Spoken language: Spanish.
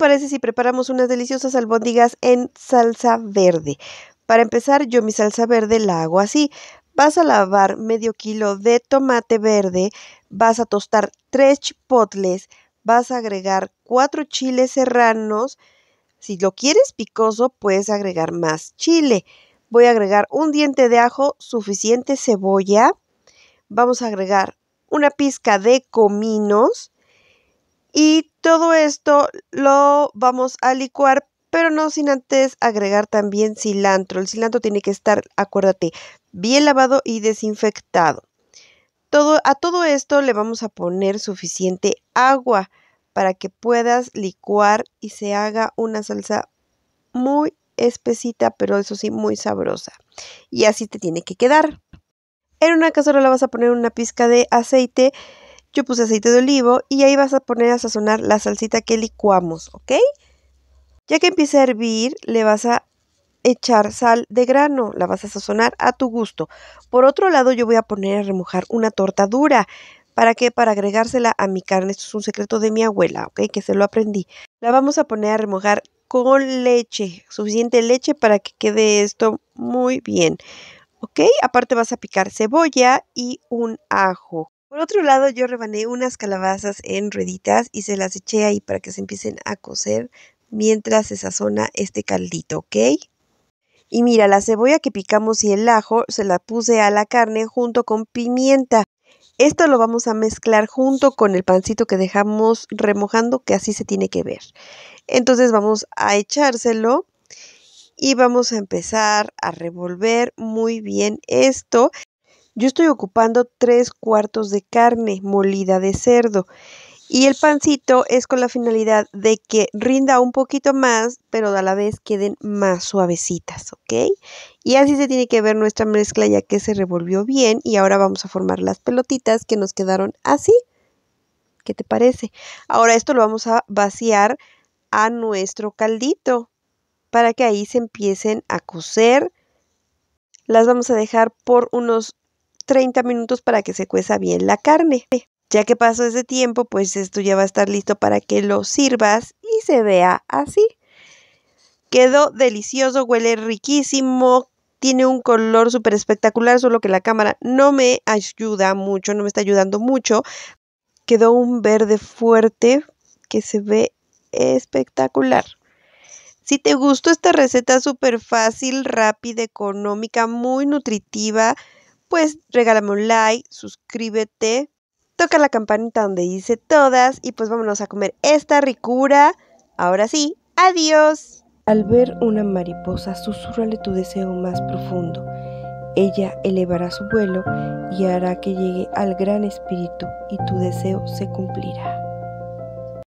parece si preparamos unas deliciosas albóndigas en salsa verde? Para empezar, yo mi salsa verde la hago así. Vas a lavar medio kilo de tomate verde, vas a tostar tres chipotles, vas a agregar cuatro chiles serranos. Si lo quieres picoso, puedes agregar más chile. Voy a agregar un diente de ajo, suficiente cebolla. Vamos a agregar una pizca de cominos y todo esto lo vamos a licuar, pero no sin antes agregar también cilantro. El cilantro tiene que estar, acuérdate, bien lavado y desinfectado. Todo, a todo esto le vamos a poner suficiente agua para que puedas licuar y se haga una salsa muy espesita, pero eso sí, muy sabrosa. Y así te tiene que quedar. En una le vas a poner una pizca de aceite yo puse aceite de olivo y ahí vas a poner a sazonar la salsita que licuamos, ¿ok? Ya que empiece a hervir, le vas a echar sal de grano, la vas a sazonar a tu gusto. Por otro lado, yo voy a poner a remojar una torta dura. ¿Para qué? Para agregársela a mi carne. Esto es un secreto de mi abuela, ¿ok? Que se lo aprendí. La vamos a poner a remojar con leche, suficiente leche para que quede esto muy bien. ¿Ok? Aparte vas a picar cebolla y un ajo. Por otro lado, yo rebané unas calabazas en rueditas y se las eché ahí para que se empiecen a cocer mientras se sazona este caldito, ¿ok? Y mira, la cebolla que picamos y el ajo se la puse a la carne junto con pimienta. Esto lo vamos a mezclar junto con el pancito que dejamos remojando, que así se tiene que ver. Entonces vamos a echárselo y vamos a empezar a revolver muy bien esto yo estoy ocupando tres cuartos de carne molida de cerdo. Y el pancito es con la finalidad de que rinda un poquito más, pero a la vez queden más suavecitas, ¿ok? Y así se tiene que ver nuestra mezcla ya que se revolvió bien y ahora vamos a formar las pelotitas que nos quedaron así. ¿Qué te parece? Ahora esto lo vamos a vaciar a nuestro caldito para que ahí se empiecen a cocer. Las vamos a dejar por unos 30 minutos para que se cueza bien la carne. Ya que pasó ese tiempo, pues esto ya va a estar listo para que lo sirvas y se vea así. Quedó delicioso, huele riquísimo, tiene un color súper espectacular, solo que la cámara no me ayuda mucho, no me está ayudando mucho. Quedó un verde fuerte que se ve espectacular. Si te gustó esta receta súper fácil, rápida, económica, muy nutritiva, pues regálame un like, suscríbete, toca la campanita donde dice todas y pues vámonos a comer esta ricura. Ahora sí, adiós. Al ver una mariposa, susurrale tu deseo más profundo. Ella elevará su vuelo y hará que llegue al gran espíritu y tu deseo se cumplirá.